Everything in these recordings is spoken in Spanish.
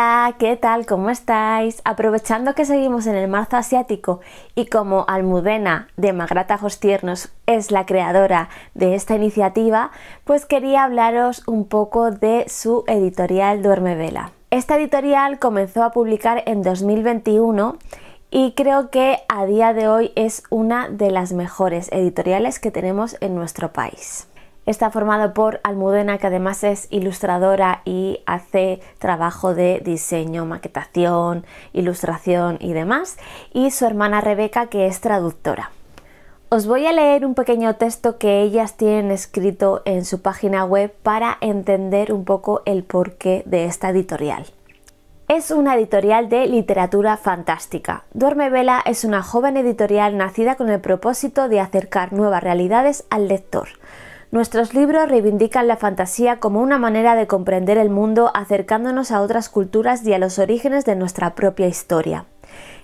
Hola, ¿qué tal? ¿Cómo estáis? Aprovechando que seguimos en el marzo asiático y como Almudena de Magratajos Tiernos es la creadora de esta iniciativa, pues quería hablaros un poco de su editorial Duerme Vela. Esta editorial comenzó a publicar en 2021 y creo que a día de hoy es una de las mejores editoriales que tenemos en nuestro país está formado por Almudena, que además es ilustradora y hace trabajo de diseño, maquetación, ilustración y demás, y su hermana Rebeca, que es traductora. Os voy a leer un pequeño texto que ellas tienen escrito en su página web para entender un poco el porqué de esta editorial. Es una editorial de literatura fantástica. Duerme Vela es una joven editorial nacida con el propósito de acercar nuevas realidades al lector Nuestros libros reivindican la fantasía como una manera de comprender el mundo acercándonos a otras culturas y a los orígenes de nuestra propia historia.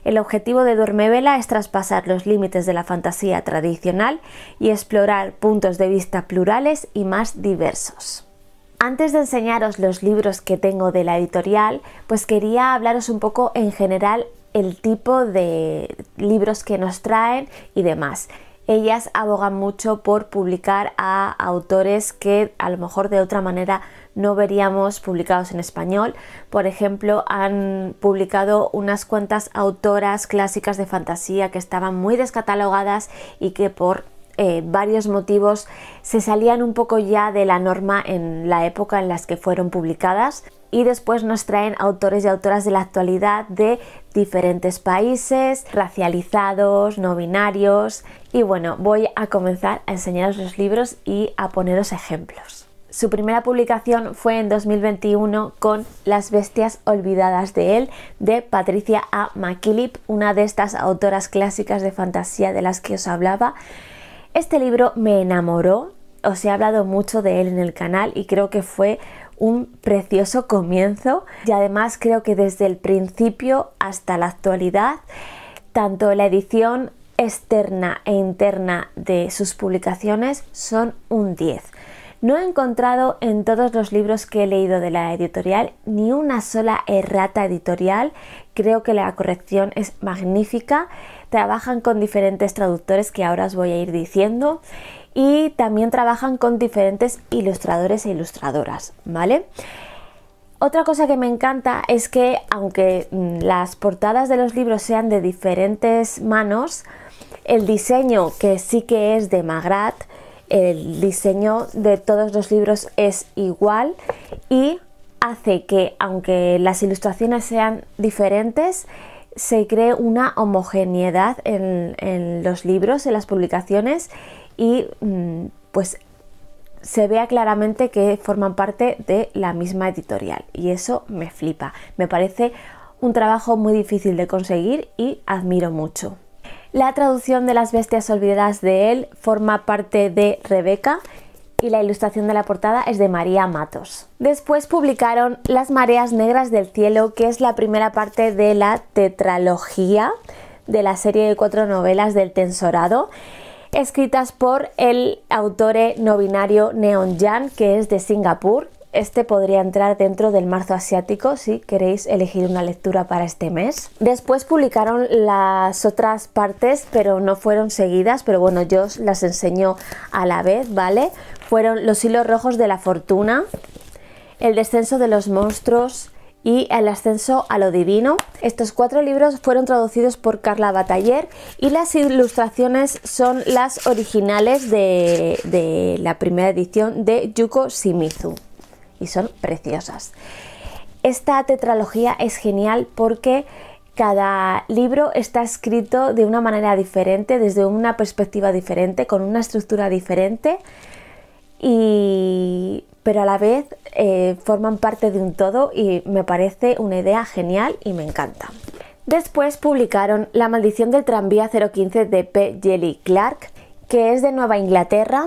El objetivo de Dormevela es traspasar los límites de la fantasía tradicional y explorar puntos de vista plurales y más diversos. Antes de enseñaros los libros que tengo de la editorial, pues quería hablaros un poco en general el tipo de libros que nos traen y demás ellas abogan mucho por publicar a autores que a lo mejor de otra manera no veríamos publicados en español. Por ejemplo, han publicado unas cuantas autoras clásicas de fantasía que estaban muy descatalogadas y que por eh, varios motivos se salían un poco ya de la norma en la época en las que fueron publicadas y después nos traen autores y autoras de la actualidad de diferentes países, racializados, no binarios y bueno, voy a comenzar a enseñaros los libros y a poneros ejemplos. Su primera publicación fue en 2021 con Las bestias olvidadas de él de Patricia A. McKillip, una de estas autoras clásicas de fantasía de las que os hablaba. Este libro me enamoró, os he hablado mucho de él en el canal y creo que fue un precioso comienzo y además creo que desde el principio hasta la actualidad, tanto la edición externa e interna de sus publicaciones son un 10. No he encontrado en todos los libros que he leído de la editorial ni una sola errata editorial. Creo que la corrección es magnífica. Trabajan con diferentes traductores que ahora os voy a ir diciendo y también trabajan con diferentes ilustradores e ilustradoras, ¿vale? Otra cosa que me encanta es que aunque mm, las portadas de los libros sean de diferentes manos, el diseño que sí que es de Magrat, el diseño de todos los libros es igual y hace que aunque las ilustraciones sean diferentes, se cree una homogeneidad en los libros, en las publicaciones y mm, pues se vea claramente que forman parte de la misma editorial y eso me flipa, me parece un trabajo muy difícil de conseguir y admiro mucho. La traducción de Las bestias olvidadas de él forma parte de Rebeca y la ilustración de la portada es de María Matos. Después publicaron Las mareas negras del cielo, que es la primera parte de la tetralogía de la serie de cuatro novelas del Tensorado escritas por el autore no binario Neon Jan, que es de Singapur. Este podría entrar dentro del marzo asiático si queréis elegir una lectura para este mes. Después publicaron las otras partes, pero no fueron seguidas, pero bueno, yo os las enseño a la vez, ¿vale? Fueron Los hilos rojos de la fortuna, El descenso de los monstruos, y El ascenso a lo divino. Estos cuatro libros fueron traducidos por Carla Bataller y las ilustraciones son las originales de, la primera edición de Yuko Shimizu y son preciosas. Esta tetralogía es genial porque cada libro está escrito de una manera diferente, desde una perspectiva diferente, con una estructura diferente y pero a la vez eh, forman parte de un todo y me parece una idea genial y me encanta. Después publicaron La maldición del tranvía 015 de P. Jelly Clark, que es de Nueva Inglaterra,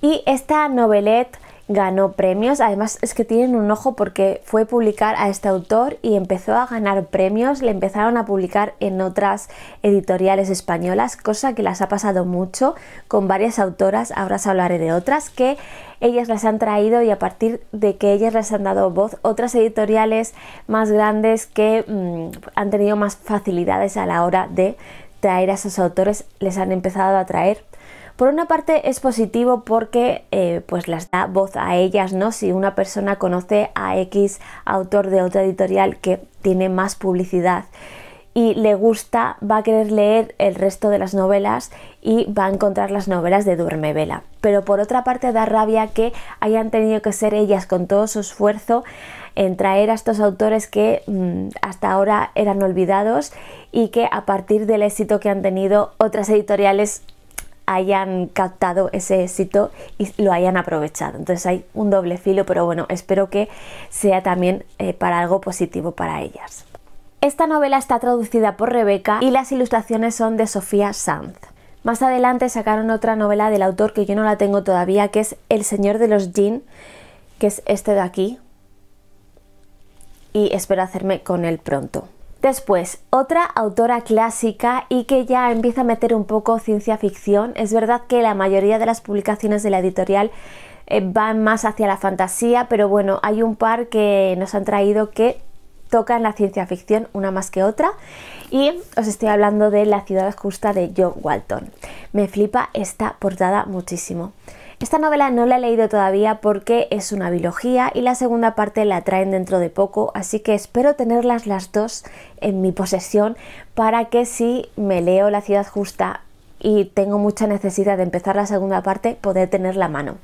y esta novelette ganó premios. Además es que tienen un ojo porque fue publicar a este autor y empezó a ganar premios. Le empezaron a publicar en otras editoriales españolas, cosa que las ha pasado mucho con varias autoras. Ahora os hablaré de otras que ellas las han traído y a partir de que ellas les han dado voz, otras editoriales más grandes que mm, han tenido más facilidades a la hora de traer a esos autores les han empezado a traer por una parte es positivo porque eh, pues las da voz a ellas, ¿no? Si una persona conoce a X autor de otra editorial que tiene más publicidad y le gusta, va a querer leer el resto de las novelas y va a encontrar las novelas de Duerme Vela. Pero por otra parte da rabia que hayan tenido que ser ellas con todo su esfuerzo en traer a estos autores que mm, hasta ahora eran olvidados y que a partir del éxito que han tenido otras editoriales hayan captado ese éxito y lo hayan aprovechado. Entonces hay un doble filo, pero bueno, espero que sea también eh, para algo positivo para ellas. Esta novela está traducida por Rebeca y las ilustraciones son de Sofía Sanz. Más adelante sacaron otra novela del autor que yo no la tengo todavía, que es El Señor de los jeans, que es este de aquí. Y espero hacerme con él pronto. Después, otra autora clásica y que ya empieza a meter un poco ciencia ficción. Es verdad que la mayoría de las publicaciones de la editorial eh, van más hacia la fantasía, pero bueno, hay un par que nos han traído que tocan la ciencia ficción una más que otra y os estoy hablando de La ciudad justa de John Walton. Me flipa esta portada muchísimo. Esta novela no la he leído todavía porque es una biología y la segunda parte la traen dentro de poco, así que espero tenerlas las dos en mi posesión para que si me leo La ciudad justa y tengo mucha necesidad de empezar la segunda parte, poder tener la mano.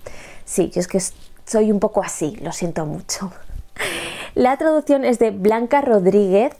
Sí, yo es que soy un poco así, lo siento mucho. La traducción es de Blanca Rodríguez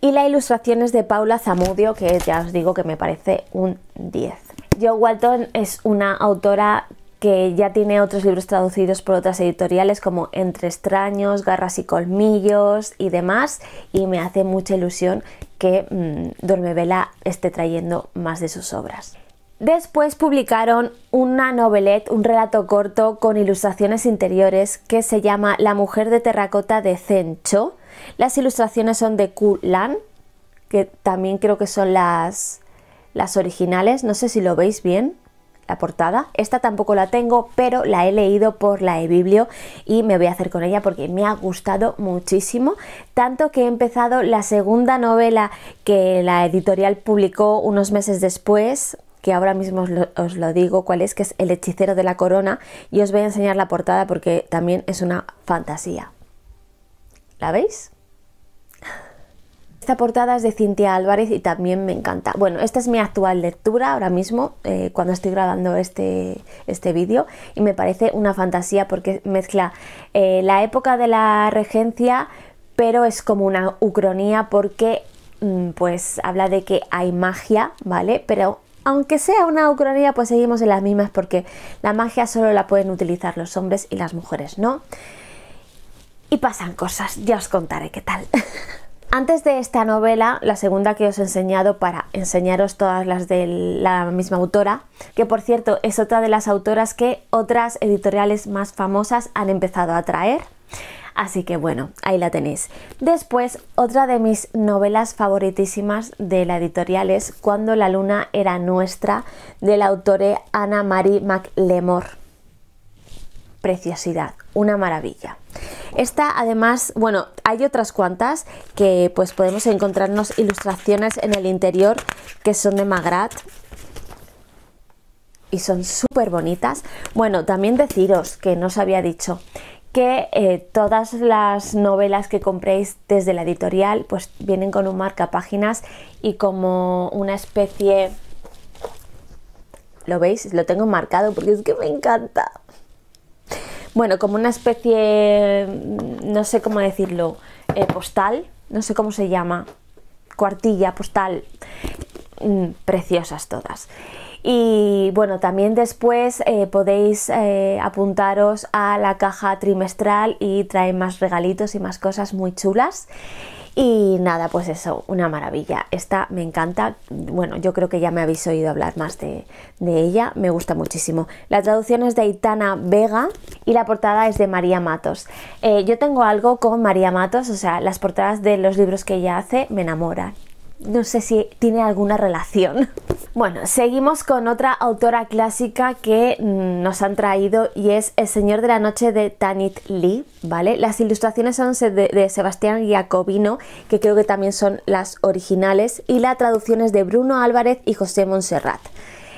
y la ilustración es de Paula Zamudio, que ya os digo que me parece un 10. Joe Walton es una autora que ya tiene otros libros traducidos por otras editoriales como Entre extraños, Garras y Colmillos y demás, y me hace mucha ilusión que mm, Dormevela esté trayendo más de sus obras. Después publicaron una novelette, un relato corto con ilustraciones interiores que se llama La mujer de terracota de Cho. Las ilustraciones son de Ku Lan, que también creo que son las originales, no sé si lo veis bien, la portada. Esta tampoco la tengo, pero la he leído por la eBiblio y me voy a hacer con ella porque me ha gustado muchísimo. Tanto que he empezado la segunda novela que la editorial publicó unos meses después, que ahora mismo os lo, os lo, digo cuál es, que es El hechicero de la corona, y os voy a enseñar la portada porque también es una fantasía. ¿La veis? Esta portada es de Cintia Álvarez y también me encanta. Bueno, esta es mi actual lectura ahora mismo, eh, cuando estoy grabando este, este vídeo, y me parece una fantasía porque mezcla eh, la época de la regencia, pero es como una ucronía porque mm, pues habla de que hay magia, ¿vale? Pero aunque sea una ucronía, pues seguimos en las mismas porque la magia solo la pueden utilizar los hombres y las mujeres, ¿no? Y pasan cosas, ya os contaré qué tal. Antes de esta novela, la segunda que os he enseñado para enseñaros todas las de la misma autora, que por cierto es otra de las autoras que otras editoriales más famosas han empezado a traer. Así que bueno, ahí la tenéis. Después, otra de mis novelas favoritísimas de la editorial es Cuando la luna era nuestra, del autora Ana Marie McLemore preciosidad, una maravilla. Esta además, bueno, hay otras cuantas que pues podemos encontrarnos ilustraciones en el interior que son de Magrat y son súper bonitas. Bueno, también deciros que no os había dicho que eh, todas las novelas que compréis desde la editorial pues vienen con un marca páginas y como una especie... ¿Lo veis? Lo tengo marcado porque es que me encanta bueno, como una especie, mm, no sé cómo decirlo, eh, postal, no sé cómo se llama, cuartilla, postal, mm, preciosas todas. Y bueno, también después eh, podéis eh, apuntaros a la caja trimestral y trae más regalitos y más cosas muy chulas. Y nada, pues eso, una maravilla. Esta me encanta. Bueno, yo creo que ya me habéis oído hablar más de, ella. Me gusta muchísimo. La traducción es de Aitana Vega y la portada es de María Matos. Eh, yo tengo algo con María Matos, o sea, las portadas de los libros que ella hace me enamoran no sé si tiene alguna relación. Bueno, seguimos con otra autora clásica que mm, nos han traído y es El Señor de la Noche de Tanit Lee, ¿vale? Las ilustraciones son de, Sebastián Giacobino, que creo que también son las originales, y la traducción es de Bruno Álvarez y José Montserrat.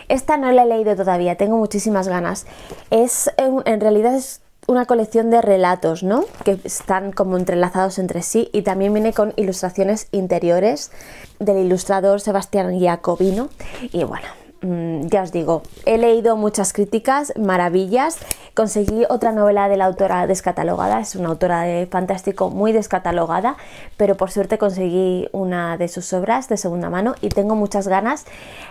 Esta no la he leído todavía, tengo muchísimas ganas. Es, en realidad una colección de relatos, ¿no? Que están como entrelazados entre sí y también viene con ilustraciones interiores del ilustrador Sebastián Giacobino. Y bueno, Mm, ya os digo, he leído muchas críticas, maravillas. Conseguí otra novela de la autora descatalogada, es una autora de fantástico muy descatalogada, pero por suerte conseguí una de sus obras de segunda mano y tengo muchas ganas.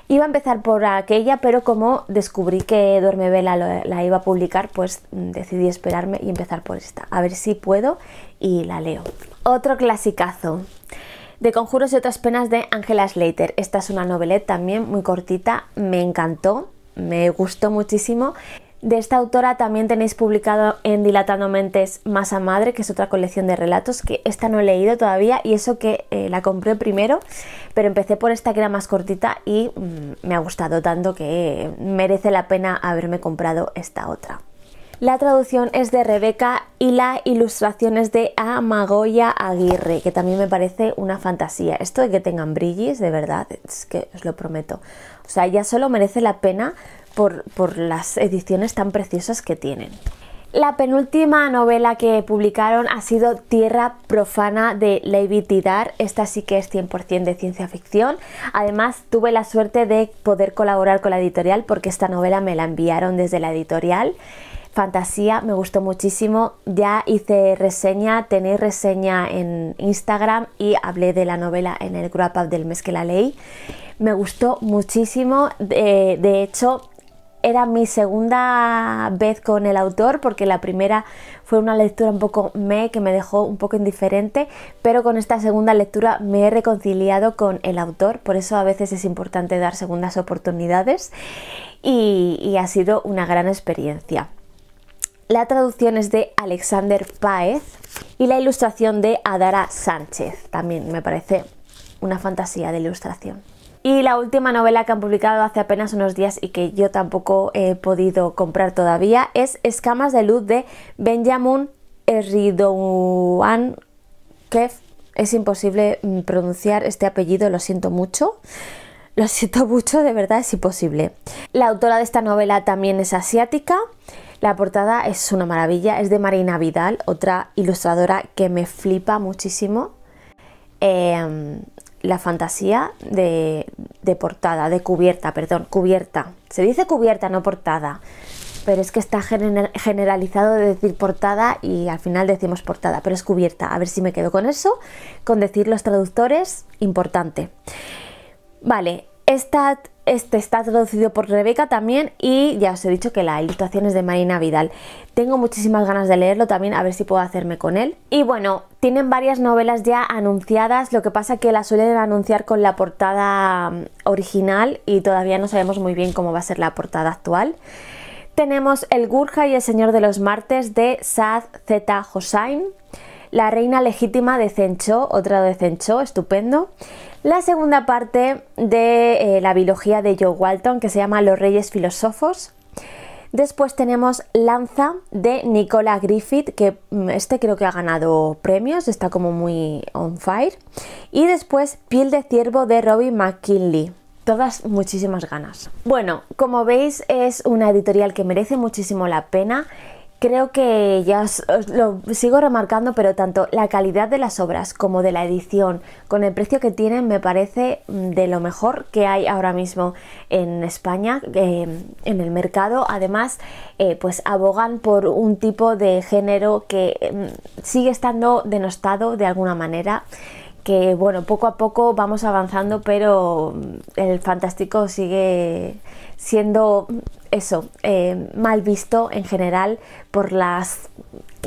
Iba a empezar por aquella, pero como descubrí que Duerme Vela la iba a publicar, pues mm, decidí esperarme y empezar por esta. A ver si puedo y la leo. Otro clasicazo de Conjuros y otras penas de Angela Slater. Esta es una novelette también muy cortita, me encantó, me gustó muchísimo. De esta autora también tenéis publicado en Dilatando Mentes Más a Madre, que es otra colección de relatos que esta no he leído todavía y eso que eh, la compré primero, pero empecé por esta que era más cortita y mm, me ha gustado tanto que merece la pena haberme comprado esta otra. La traducción es de Rebeca y la ilustración es de Amagoya Aguirre, que también me parece una fantasía. Esto de que tengan brillis, de verdad, es que os lo prometo. O sea, ya solo merece la pena por, por las ediciones tan preciosas que tienen. La penúltima novela que publicaron ha sido Tierra Profana de Levi Tidar. Esta sí que es 100% de ciencia ficción. Además, tuve la suerte de poder colaborar con la editorial porque esta novela me la enviaron desde la editorial fantasía, me gustó muchísimo. Ya hice reseña, tenéis reseña en Instagram y hablé de la novela en el wrap del mes que la leí. Me gustó muchísimo, de, hecho era mi segunda vez con el autor porque la primera fue una lectura un poco me que me dejó un poco indiferente, pero con esta segunda lectura me he reconciliado con el autor, por eso a veces es importante dar segundas oportunidades y ha sido una gran experiencia. La traducción es de Alexander Paez y la ilustración de Adara Sánchez. También me parece una fantasía de ilustración. Y la última novela que han publicado hace apenas unos días y que yo tampoco he podido comprar todavía es Escamas de Luz de Benjamin Erridouan Kev. Es imposible mm, pronunciar este apellido, lo siento mucho. Lo siento mucho, de verdad es imposible. La autora de esta novela también es asiática la portada es una maravilla, es de Marina Vidal, otra ilustradora que me flipa muchísimo. Em, la fantasía de, portada, de cubierta, perdón, cubierta. Se dice cubierta, no portada, pero es que está generalizado de decir portada y al final decimos portada, pero es cubierta. A ver si me quedo con eso, con decir los traductores, importante. Vale, esta este está traducido por Rebeca también y ya os he dicho que la ilustración es de Marina Vidal. Tengo muchísimas ganas de leerlo también, a ver si puedo hacerme con él. Y bueno, tienen varias novelas ya anunciadas, lo que pasa que las suelen anunciar con la portada mm, original y todavía no sabemos muy bien cómo va a ser la portada actual. Tenemos El Gurja y el Señor de los Martes de Saad Z. Hossain. La reina legítima de Cencho, otra de Cencho, estupendo. La segunda parte de eh, la biología de Joe Walton, que se llama Los Reyes Filósofos. Después tenemos Lanza de Nicola Griffith, que mm, este creo que ha ganado premios, está como muy on fire. Y después Piel de Ciervo de Robbie McKinley. Todas muchísimas ganas. Bueno, como veis es una editorial que merece muchísimo la pena. Creo que ya os, lo sigo remarcando, pero tanto la calidad de las obras como de la edición, con el precio que tienen, me parece mm, de lo mejor que hay ahora mismo en España, em, en el mercado. Además, eh, pues abogan por un tipo de género que em, sigue estando denostado de alguna manera que bueno, poco a poco vamos avanzando, pero mm, el fantástico sigue siendo eso, eh, mal visto en general por las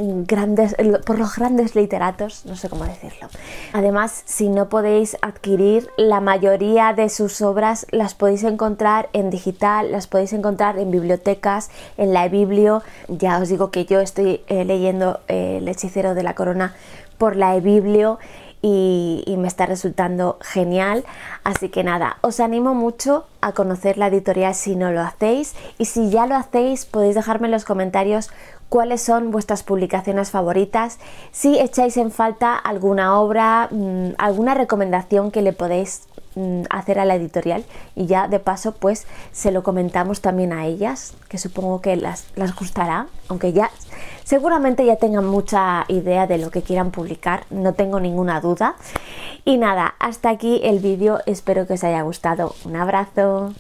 grandes, por los grandes literatos, no sé cómo decirlo. Además, si no podéis adquirir la mayoría de sus obras, las podéis encontrar en digital, las podéis encontrar en bibliotecas, en la e biblio. Ya os digo que yo estoy eh, leyendo eh, El hechicero de la corona por la e biblio y, me está resultando genial. Así que nada, os animo mucho a conocer la editorial si no lo hacéis y si ya lo hacéis podéis dejarme en los comentarios cuáles son vuestras publicaciones favoritas, si echáis en falta alguna obra, mm, alguna recomendación que le podéis mm, hacer a la editorial y ya de paso pues se lo comentamos también a ellas, que supongo que las, las gustará, aunque ya Seguramente ya tengan mucha idea de lo que quieran publicar, no tengo ninguna duda. Y nada, hasta aquí el vídeo, espero que os haya gustado. Un abrazo.